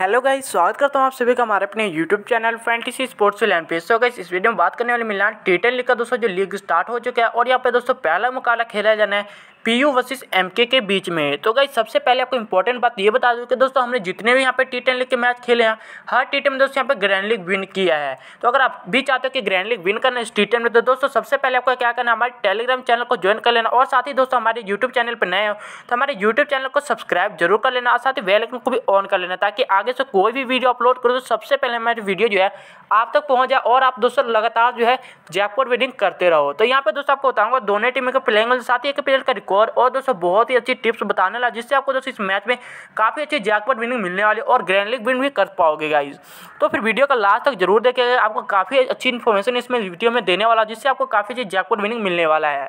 hello guys स्वागत करता हूँ आप सभी का हमारे अपने YouTube channel fantasy sports land पे सो गाइस इस वीडियो में बात करने वाले मिलान टी टेन लीग का दोस्तों जो लीग स्टार्ट हो चुका है और यहाँ पे दोस्तों पहला मुकाबला खेला जाना है पी यू वर्सेज एम के बीच में तो गई सबसे पहले आपको इंपॉर्टेंट बात ये बता दूँ कि दोस्तों हमने जितने भी यहाँ पे टी टेन लीग के मैच खेले हैं हर टी टेन में दोस्तों यहाँ पे ग्रैंड लीग विन किया है तो अगर आप भी चाहते हो कि ग्रैंड लीग विन करना इस टी टेन में तो दोस्तों सबसे पहले आपको क्या करना है हमारे टेलीग्राम चैनल को ज्वाइन कर लेना और साथ ही दोस्तों हमारे यूट्यूब चैनल पर नए हो तो हमारे यूट्यूब चैनल को सब्सक्राइब जरूर कर लेना और साथ ही बेलाइकन को भी ऑन कर लेना ताकि आगे से कोई भी वीडियो अपलोड करो तो सबसे पहले हमारी वीडियो जो है आप तक पहुँच जाए और आप दोस्तों लगातार जो है जयपुर विनिंग करते रहो तो यहाँ पर दोस्तों आपको बताऊँगा दोनों टीमों के प्लेइंग साथ ही एक प्लेयर का रिकॉर्ड स्कोर और दोस्तों बहुत ही अच्छी टिप्स बताने लगा जिससे आपको दोस्तों इस मैच में काफ़ी अच्छी जैकपॉट विनिंग मिलने वाली और ग्रैंड लीग विन भी कर पाओगे गाइज तो फिर वीडियो का लास्ट तक जरूर देखेगा आपको काफ़ी अच्छी इन्फॉर्मेशन इसमें वीडियो में देने वाला जिससे आपको काफ़ी अच्छी जैकपॉट विनिंग मिलने वाला है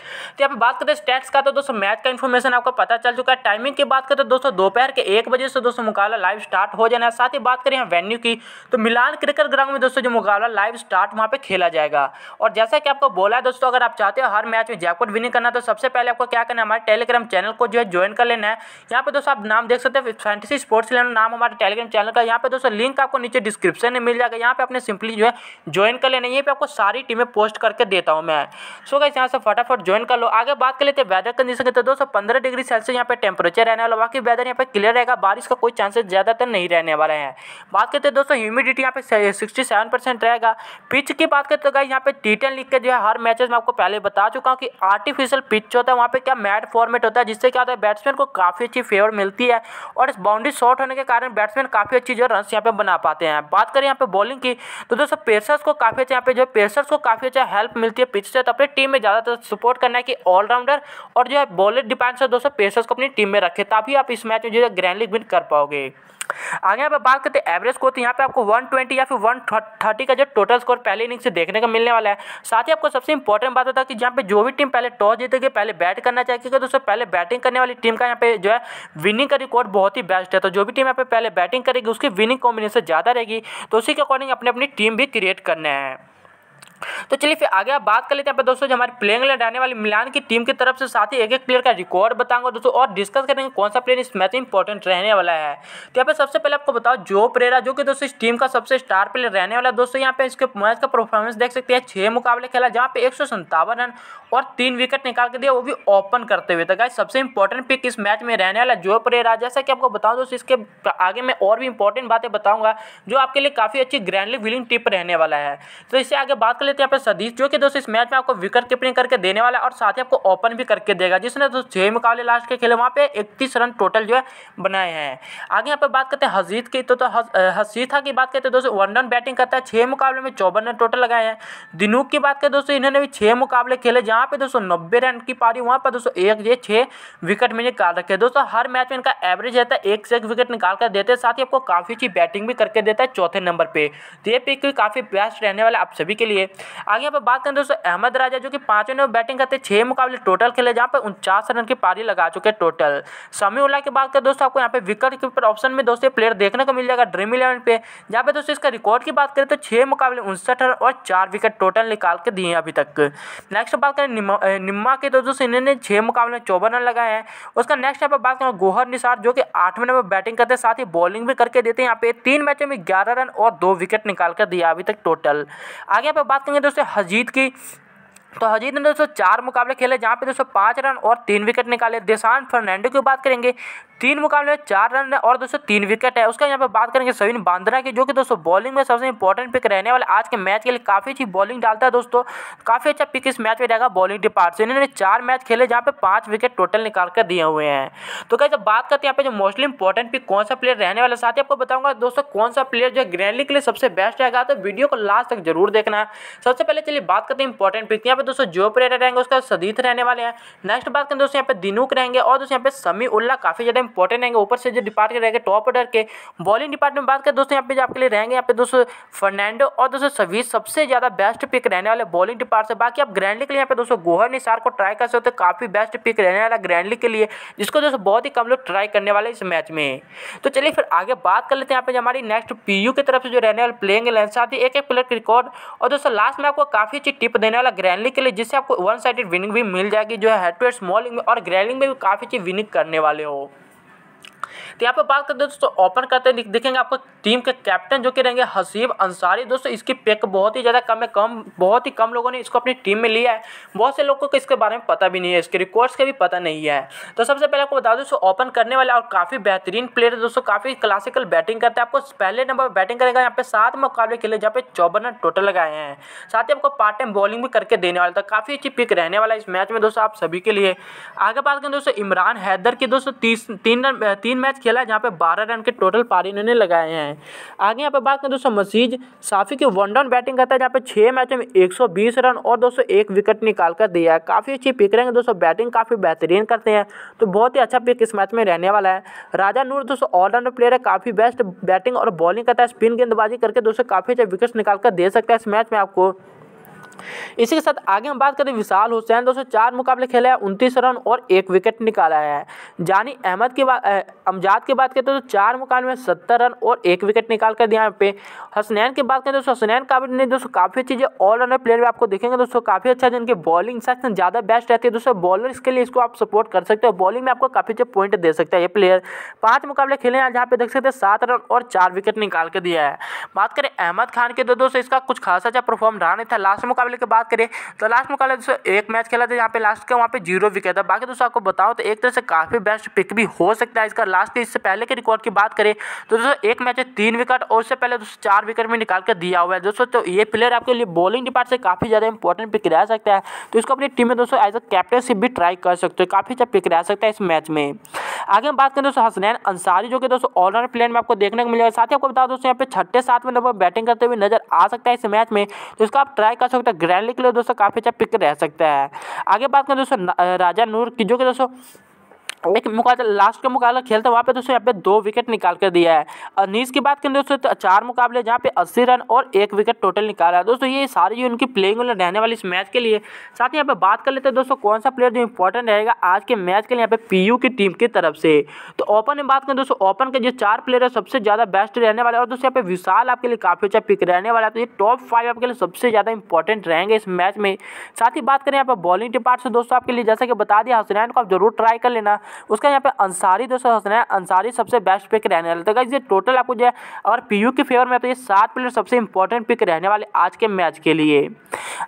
तो यहाँ पे बात करते हैं स्टैट्स का तो दोस्तों मैच का इन्फॉर्मेशन आपको पता चल चुका है टाइमिंग की बात करते हैं दोस्तों दोपहर के एक बजे से दोस्तों मुकाबला लाइव स्टार्ट हो जाना है साथ ही बात करें वेन्यू की तो मिलान क्रिकेट ग्राउंड में दोस्तों जो मुकाबला लाइव स्टार्ट वहाँ पे खेला जाएगा और जैसा कि आपको बोला है दोस्तों अगर आप चाहते हो हर मैच में जैकपॉट विनिंग करना तो सबसे पहले आपको क्या करना है हमारे टेलीग्राम चैनल को जो है ज्वाइन कर लेना है यहाँ पे दोस्तों आप नाम देख सकते हैं फैंटेसी स्पोर्ट्स लेना नाम हमारे टेलीग्राम चैनल का यहाँ पे दोस्तों लिंक आपको नीचे डिस्क्रिप्शन में मिल जाएगा यहाँ पे आपने सिंपली जो है ज्वाइन कर लेना यहीं पे आपको सारी टीमें पोस्ट करके देता हूँ मैं सो गाइस यहाँ से फटाफट ज्वाइन कर लो आगे बात कर लेते हैं वेदर कंडीशन की तो दोस्तों पंद्रह डिग्री सेल्सियस यहाँ पे टेम्परेचर रहने वाला बाकी वेदर यहाँ पे क्लियर रहेगा बारिश का कोई चांसेस ज़्यादातर नहीं रहने वाला है बात करते हैं दोस्तों ह्यूमिडिटी यहाँ पे सिक्सटी सेवन परसेंट रहेगा पिच की बात करते हैं तो यहाँ पे टेन लिख के जो है हर मैच में आपको पहले बता चुका हूँ कि आर्टिफिशियल पिच होता है वहाँ पे क्या मैट फॉर्मेट होता है जिससे क्या होता है बैट्समैन को काफ़ी अच्छी फेवर मिलती है और इस बाउंड्री शॉर्ट होने के कारण बैट्समैन काफ़ी अच्छी जो रन यहाँ पे बना पाते हैं बात करें यहाँ पे बॉलिंग की तो दोस्तों पेसर्स को काफ़ी अच्छा यहाँ पे जो पेसर्स को काफ़ी अच्छा हेल्प मिलती है पिच से तो अपनी टीम में ज़्यादातर सपोर्ट सपोर्ट करना है कि ऑलराउंडर और जो है बॉलर डिपेंड्स है दोस्तों पेसर्स को अपनी टीम में रखे तभी आप इस मैच में जो है ग्रैंड लीग विन कर पाओगे आगे यहाँ पर बात करते हैं एवरेज स्कोर तो यहाँ पे आपको 120 या फिर 130 का जो टोटल स्कोर पहले इनिंग से देखने को मिलने वाला है साथ ही आपको सबसे इंपॉर्टेंट बात होता है कि जहाँ पे जो भी टीम पहले टॉस जीतेगी पहले बैट करना चाहिए क्योंकि दोस्तों पहले बैटिंग करने वाली टीम का यहाँ पे जो है विनिंग का रिकॉर्ड बहुत ही बेस्ट है तो जो भी टीम यहाँ पे पहले बैटिंग करेगी उसकी विनिंग कॉम्बिनेशन ज़्यादा रहेगी तो उसी के अकॉर्डिंग अपनी अपनी टीम भी क्रिएट करना है तो चलिए फिर आगे आप बात कर लेते हैं यहाँ दोस्तों जो हमारे प्लेइंग इलेवन आने वाली मिलान की टीम की तरफ से साथ ही एक एक प्लेयर का रिकॉर्ड बताऊंगा दोस्तों और डिस्कस करेंगे कौन सा प्लेयर इस मैच में इंपॉर्टेंट रहने वाला है तो यहाँ पे सबसे पहले आपको बताओ जो प्रेरा जो कि दोस्तों इस टीम का सबसे स्टार प्लेयर रहने वाला है दोस्तों यहाँ पे इसके मैच का परफॉर्मेंस देख सकते हैं छः मुकाबले खेला जहाँ पे एक रन और तीन विकेट निकाल के दिया वो भी ओपन करते हुए था तो सबसे इंपॉर्टेंट पिक इस मैच में रहने वाला जो प्रेरा जैसा कि आपको बताऊँ दोस्तों इसके आगे मैं और भी इंपॉर्टेंट बातें बताऊँगा जो आपके लिए काफ़ी अच्छी ग्रैंडली विलिंग टिप रहने वाला है तो इससे आगे बात कर लेते हैं यहाँ पे सदीश जो कि दोस्तों इस मैच में आपको विकेट कीपिंग करके देने वाला है और साथ ही आपको ओपन भी करके देगा जिसने दोस्तों छह मुकाबले लास्ट के खेले वहाँ पे इकतीस रन टोटल जो है बनाए हैं आगे यहाँ पे बात करते हैं हजीत की तो, तो हसीथा की बात करते दोस्तों वन रन बैटिंग करता है छह मुकाबले में चौवन रन टोटल लगाए हैं दिनूक की बात करें दोस्तों इन्होंने भी छह मुकाबले खेले जहाँ पे दोस्तों नब्बे रन की पारी वहाँ पर दोस्तों एक ये छह विकेट मैंने निकाल रखे दोस्तों हर मैच में इनका एवरेज रहता है एक से एक विकेट निकाल कर देते हैं साथ ही आपको काफ़ी अच्छी बैटिंग भी करके देता है चौथे नंबर पे तो ये पिक भी काफ़ी बेस्ट रहने वाला आप सभी के लिए आगे यहाँ पर बात करें दोस्तों अहमद राजा जो कि पाँचवें नंबर बैटिंग करते छः मुकाबले टोटल खेले जहाँ पर उनचास रन की पारी लगा चुके टोटल समी उल्ला की बात करें दोस्तों आपको यहाँ पे विकेट कीपर ऑप्शन में दोस्तों प्लेयर देखने को मिल जाएगा ड्रीम इलेवन पे जहाँ पे दोस्तों इसका रिकॉर्ड की बात करें तो छः मुकाबले उनसठ रन और चार विकेट टोटल निकाल के दिए अभी तक नेक्स्ट बात करें निम्मा, के तो दोस्तों इन्होंने छः मुकाबले चौबन रन लगाए हैं उसका नेक्स्ट यहाँ पर बात करें गोहर निसार जो कि आठवें नंबर बैटिंग करते हैं साथ ही बॉलिंग भी करके देते हैं यहाँ पे तीन मैचों में ग्यारह रन और दो विकेट निकाल कर दिया अभी तक टोटल आगे यहाँ पर बात करेंगे दोस्तों हजीत की तो हजीत ने दोस्तों चार मुकाबले खेले जहाँ पे दोस्तों पाँच रन और तीन विकेट निकाले देशान फर्नांडो की बात करेंगे तीन मुकाबले में चार रन और दोस्तों तीन विकेट है उसका यहाँ पे बात करेंगे सविन बांद्रा की जो कि दोस्तों बॉलिंग में सबसे इंपॉर्टेंट पिक रहने वाले आज के मैच के लिए काफ़ी अच्छी बॉलिंग डालता है दोस्तों काफ़ी अच्छा पिक इस मैच में रहेगा बॉलिंग डिपार्ट से इन्होंने चार मैच खेले जहाँ पे पांच विकेट टोटल निकाल कर दिए हुए हैं तो क्या जब बात करते हैं यहाँ पे जो मोस्टली इंपॉर्टेंट पिक कौन सा प्लेयर रहने वाला साथ ही आपको बताऊंगा दोस्तों कौन सा प्लेयर जो ग्रैंडली के लिए सबसे बेस्ट रहेगा तो वीडियो को लास्ट तक जरूर देखना सबसे पहले चलिए बात करते हैं इंपॉर्टेंट पिक यहाँ पे दोस्तों जो प्लेयर रहेंगे उसका सदीत रहने वाले हैं नेक्स्ट बात करें दोस्तों यहाँ पे दिनूक रहेंगे और दोस्तों यहाँ पे समी उल्ला काफ़ी ज़्यादा इंपॉर्टेंट रहेंगे ऊपर से जो डिपार्टमेंट रहेंगे टॉप ऑर्डर के बॉलिंग डिपार्टमेंट बात करें दोस्तों यहाँ पे जो आपके लिए रहेंगे यहाँ पे दोस्तों फर्नैंडो और दोस्तों सभी सबसे ज़्यादा बेस्ट पिक रहने वाले बॉलिंग डिपार्ट से बाकी आप ग्रैंडली के लिए यहाँ पे दोस्तों गोहर निसार को ट्राई कर सकते काफ़ी बेस्ट पिक रहने वाला ग्रैंडली के लिए जिसको दोस्तों बहुत ही कम लोग ट्राई करने वाले इस मैच में तो चलिए फिर आगे बात कर लेते हैं यहाँ पे हमारी नेक्स्ट पीयू की तरफ से जो रहने वाले प्लेइंग इलेवन साथ ही एक एक प्लेयर रिकॉर्ड और दोस्तों लास्ट में आपको काफ़ी अच्छी टिप देने वाला ग्रैंडली के लिए जिससे आपको वन साइडेड विनिंग भी मिल जाएगी जो है हेड टू हेड स्मॉलिंग में और ग्रैंडिंग में भी काफ़ी अच्छी विनिंग करने वाले हो तो यहाँ पर बात करते हैं दोस्तों ओपन करते हैं दिखेंगे आपको टीम के कैप्टन जो कि रहेंगे हसीब अंसारी दोस्तों इसकी पिक बहुत ही ज़्यादा कम है कम बहुत ही कम लोगों ने इसको अपनी टीम में लिया है बहुत से लोगों को इसके बारे में पता भी नहीं है इसके रिकॉर्ड्स का भी पता नहीं है तो सबसे पहले आपको बता दो दोस्तों ओपन करने वाला और काफ़ी बेहतरीन प्लेयर है दोस्तों काफ़ी क्लासिकल बैटिंग करता है आपको पहले नंबर पर बैटिंग करेगा यहाँ पे सात मुकाबले खेले जहाँ पे चौबन रन टोटल लगाए हैं साथ ही आपको पार्ट टाइम बॉलिंग भी करके देने वाला था तो काफ़ी अच्छी पिक रहने वाला इस मैच में दोस्तों आप सभी के लिए आगे बात करें दोस्तों इमरान हैदर की दोस्तों तीन रन तीन मैच खेला जहाँ पे बारह रन के टोटल पारी इन्होंने लगाए हैं आगे यहाँ पे बात करें दोस्तों मसीज साफी की वन डाउन बैटिंग करता है जहाँ पे छः मैच में एक रन और दोस्तों एक विकेट निकाल कर दिया है काफ़ी अच्छी पिक रहेंगे दोस्तों बैटिंग काफ़ी बेहतरीन करते हैं तो बहुत ही अच्छा पिक इस मैच में रहने वाला है राजा नूर दोस्तों ऑलराउंडर प्लेयर है काफ़ी बेस्ट बैटिंग और बॉलिंग करता है स्पिन गेंदबाजी करके दोस्तों काफ़ी अच्छा विकेट निकाल कर दे सकता है इस मैच में आपको इसी के साथ आगे हम बात करें विशाल हुसैन दोस्तों चार मुकाबले खेले हैं उनतीस रन और एक विकेट निकाला है जानी अहमद की बात अमजाद की बात करें तो चार मुकाबले में सत्तर रन और एक विकेट निकाल कर दिया यहाँ पे हसनैन की बात करें दोस्तों हसनैन का भी दोस्तों काफ़ी अच्छी जो ऑलराउंडर प्लेयर भी आपको देखेंगे दोस्तों काफ़ी अच्छा जिनकी बॉलिंग सेक्शन ज़्यादा बेस्ट रहती है दोस्तों बॉलर के लिए इसको आप सपोर्ट कर सकते हो बॉलिंग में आपको काफ़ी अच्छे पॉइंट दे सकते हैं ये प्लेयर पाँच मुकाबले खेले हैं जहाँ पे देख सकते हैं सात रन और चार विकेट निकाल के दिया है बात करें अहमद खान के तो दोस्तों इसका कुछ खासा अच्छा परफॉर्म रहा नहीं था लास्ट मुकाबले के बाद करें तो लास्ट मुकाबला दोस्तों एक मैच खेला था यहाँ पे लास्ट का वहाँ पे जीरो विकेट था बाकी दोस्तों आपको बताओ तो एक तरह से काफ़ी बेस्ट पिक भी हो सकता है इसका लास्ट के इससे पहले के रिकॉर्ड की बात करें तो दोस्तों एक मैच है तीन विकेट और उससे पहले दोस्तों चार विकेट में निकाल कर दिया हुआ है दोस्तों तो ये प्लेयर आपके लिए बॉलिंग डिपार्ट से काफ़ी ज़्यादा इंपॉर्टेंट पिक रह सकता है तो इसको अपनी टीम में दोस्तों एज अ कैप्टनशिप भी ट्राई कर सकते हो काफ़ी अच्छा पिक रह सकता है इस मैच में आगे हम बात करें दोस्तों हसनैन अंसारी जो कि दोस्तों ऑलराउंड प्लेयर में आपको देखने को मिलेगा साथ ही आपको बता दोस्तों यहाँ पे छठे सातवें नंबर बैटिंग करते हुए नजर आ सकता है इस मैच में तो इसका आप ट्राई कर सकते हो ग्रैंड लीग के लिए दोस्तों काफ़ी अच्छा पिक रह सकता है आगे बात करें दोस्तों राजा नूर की जो कि दोस्तों एक मुकाबला लास्ट का मुकाबला खेलता तो है वहाँ पे दोस्तों यहाँ पे दो विकेट निकाल कर दिया है अनीस की बात करें दोस्तों तो चार मुकाबले जहाँ पे अस्सी रन और एक विकेट टोटल निकाला है दोस्तों ये सारी जो उनकी प्लेइंग रहने वाली इस मैच के लिए साथ ही यहाँ पे बात कर लेते हैं दोस्तों कौन सा प्लेयर जो इंपॉर्टेंट रहेगा आज के मैच के लिए यहाँ पे पी की टीम की तरफ से तो ओपन में बात करें दोस्तों ओपन के जो चार प्लेयर है सबसे ज़्यादा बेस्ट रहने वाले और दोस्तों यहाँ पे विशाल आपके लिए काफ़ी अच्छा पिक रहने वाला है तो ये टॉप फाइव आपके लिए सबसे ज़्यादा इंपॉर्टेंट रहेंगे इस मैच में साथ ही बात करें यहाँ पर बॉलिंग डिपार्ट से दोस्तों आपके लिए जैसा कि बता दिया हसनैन को आप जरूर ट्राई कर लेना उसका यहाँ पे अंसारी दोस्तों सोचना है अंसारी सबसे बेस्ट पिक रहने वाला तो ये टोटल आपको जो है और पीयू के फेवर में तो ये सात प्लेयर सबसे इंपॉर्टेंट पिक रहने वाले आज के मैच के लिए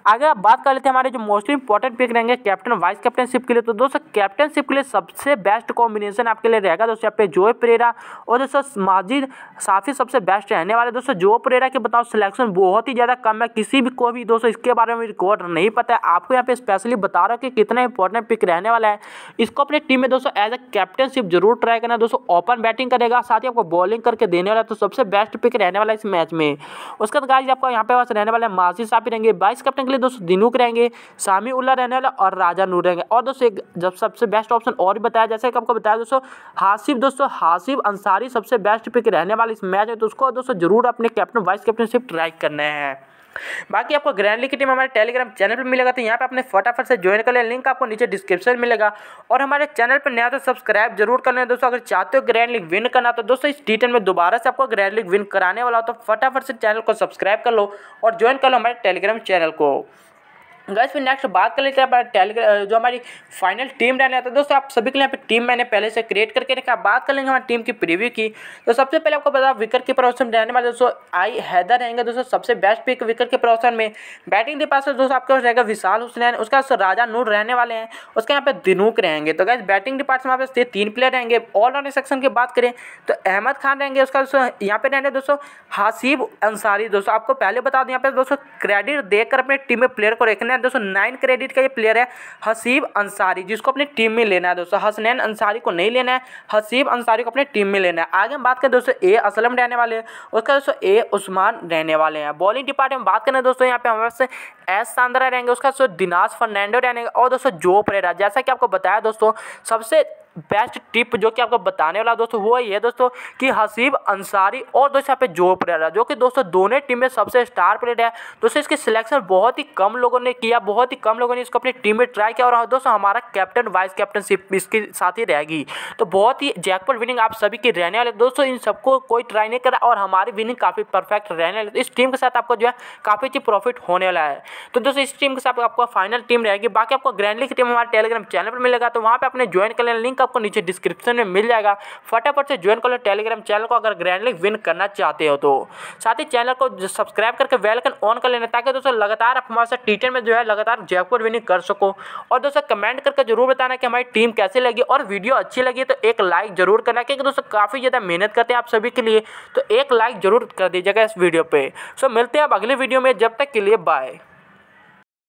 आगे आप बात कर लेते हैं हमारे जो मोस्ट इंपॉर्टेंट पिक रहेंगे कैप्टन वाइस कैप्टनशिप के लिए तो दोस्तों कैप्टनशिप के लिए सबसे बेस्ट कॉम्बिनेशन आपके लिए रहेगा दोस्तों यहाँ पे जो प्रेरा और दोस्तों माजिद साफी सबसे बेस्ट रहने वाले दोस्तों जो प्रेरा के बताओ सिलेक्शन बहुत ही ज़्यादा कम है किसी भी को भी दोस्तों इसके बारे में रिकॉर्ड नहीं पता है आपको यहाँ पे स्पेशली बता रहा हूँ कि कितना इंपॉर्टेंट पिक रहने वाला है इसको अपनी टीम में दोस्तों दोस्तों एज ए कैप्टनशिप जरूर ट्राई करना दोस्तों ओपन बैटिंग करेगा साथ ही आपको बॉलिंग करके देने वाला तो सबसे बेस्ट पिक रहने वाला इस मैच में उसके बाद गाइज आपका यहाँ पे पास रहने वाला है मासी साहब भी रहेंगे वाइस कैप्टन के लिए दोस्तों दिनुक रहेंगे सामी उल्ला रहने वाला और राजा नूर रहेंगे और दोस्तों एक जब सबसे बेस्ट ऑप्शन और भी बताया जैसे कि आपको बताया दोस्तों हासिफ दोस्तों हासिफ अंसारी सबसे बेस्ट पिक रहने वाला इस मैच में तो उसको दोस्तों जरूर अपने कैप्टन वाइस कैप्टनशिप ट्राई करना है बाकी आपको ग्रैंडली की टीम हमारे टेलीग्राम चैनल पर मिलेगा तो यहाँ पर आपने फटाफट से ज्वाइन कर लें लिंक आपको नीचे डिस्क्रिप्शन मिलेगा और हमारे चैनल पर नया तो सब्सक्राइब जरूर कर लें दोस्तों अगर चाहते हो ग्रैंड लिख विन करना तो दोस्तों इस डिटेल में दोबारा से आपको ग्रैंड लीग विन कराने वाला हो तो फटाफट से चैनल को सब्सक्राइब कर लो और ज्वाइन कर लो हमारे टेलीग्राम चैनल को गैस फिर नेक्स्ट बात कर लेते हैं टेलीग्राम जो हमारी फाइनल टीम रहने आता है दोस्तों आप सभी के लिए यहाँ पे टीम मैंने पहले से क्रिएट करके रखा बात कर लेंगे हमारी टीम की प्रीव्यू की तो सबसे पहले आपको बता विकेट कीपर ऑप्शन रहने वाले दोस्तों आई हैदर रहेंगे दोस्तों सबसे best pick wicket keeper option में बैटिंग के पास दोस्तों आपके पास रहेगा विशाल हुसनैन उसका राजा नूर रहने वाले हैं उसके यहाँ पे दिनूक रहेंगे तो गैस बैटिंग डिपार्टमेंट में आपके तीन प्लेयर रहेंगे ऑलराउंडर सेक्शन की बात करें तो अहमद खान रहेंगे उसका दोस्तों यहाँ पे रहने दोस्तों हासिब अंसारी दोस्तों आपको पहले बता दें यहाँ पे दोस्तों क्रेडिट देकर अपने टीम में प्लेयर को रखने लेना है दोस्तों नाइन क्रेडिट का ये प्लेयर है हसीब अंसारी जिसको अपनी टीम में लेना है दोस्तों हसनैन अंसारी को नहीं लेना है हसीब अंसारी को अपनी टीम में लेना है आगे हम बात करें दोस्तों ए असलम रहने वाले हैं उसका दोस्तों ए उस्मान रहने वाले हैं बॉलिंग डिपार्टमेंट बात करें दोस्तों यहाँ पे हमारे पास एस सांद्रा रहेंगे उसका दोस्तों दिनाश फर्नैंडो रहने और दोस्तों जो परेरा जैसा कि आपको बताया दोस्तों सबसे बेस्ट टिप जो कि आपको बताने वाला दोस्तों वो ये है दोस्तों कि हसीब अंसारी और दोस्तों यहाँ पे जो प्लेयर है जो कि दोस्तों दोनों टीम में सबसे स्टार प्लेयर है दोस्तों इसकी सिलेक्शन बहुत ही कम लोगों ने किया बहुत ही कम लोगों ने इसको अपनी टीम में ट्राई किया और हाँ दोस्तों हमारा कैप्टन वाइस कैप्टनशिप इसके साथ ही रहेगी तो बहुत ही जैकपॉट विनिंग आप सभी की रहने वाले दोस्तों इन सबको कोई ट्राई नहीं करा और हमारी विनिंग काफ़ी परफेक्ट रहने वाली इस टीम के साथ आपको जो है काफ़ी अच्छी प्रॉफिट होने वाला है तो दोस्तों इस टीम के साथ आपका फाइनल टीम रहेगी बाकी आपको ग्रैंडली की टीम हमारे टेलीग्राम चैनल पर मिलेगा तो वहाँ पर अपने ज्वाइन करने लिंक लिंक आपको नीचे डिस्क्रिप्शन में मिल जाएगा फटाफट से ज्वाइन कर लो टेलीग्राम चैनल को अगर ग्रैंड लीग विन करना चाहते हो तो साथ ही चैनल को सब्सक्राइब करके वेलकन ऑन कर लेना ताकि दोस्तों लगातार आप हमारे साथ टीटेन में जो है लगातार जयपुर विनिंग कर सको और दोस्तों कमेंट करके जरूर बताना कि हमारी टीम कैसी लगी और वीडियो अच्छी लगी तो एक लाइक जरूर करना क्योंकि दोस्तों काफ़ी ज़्यादा मेहनत करते हैं आप सभी के लिए तो एक लाइक जरूर कर दीजिएगा इस वीडियो पर सो मिलते हैं आप अगले वीडियो में जब तक के लिए बाय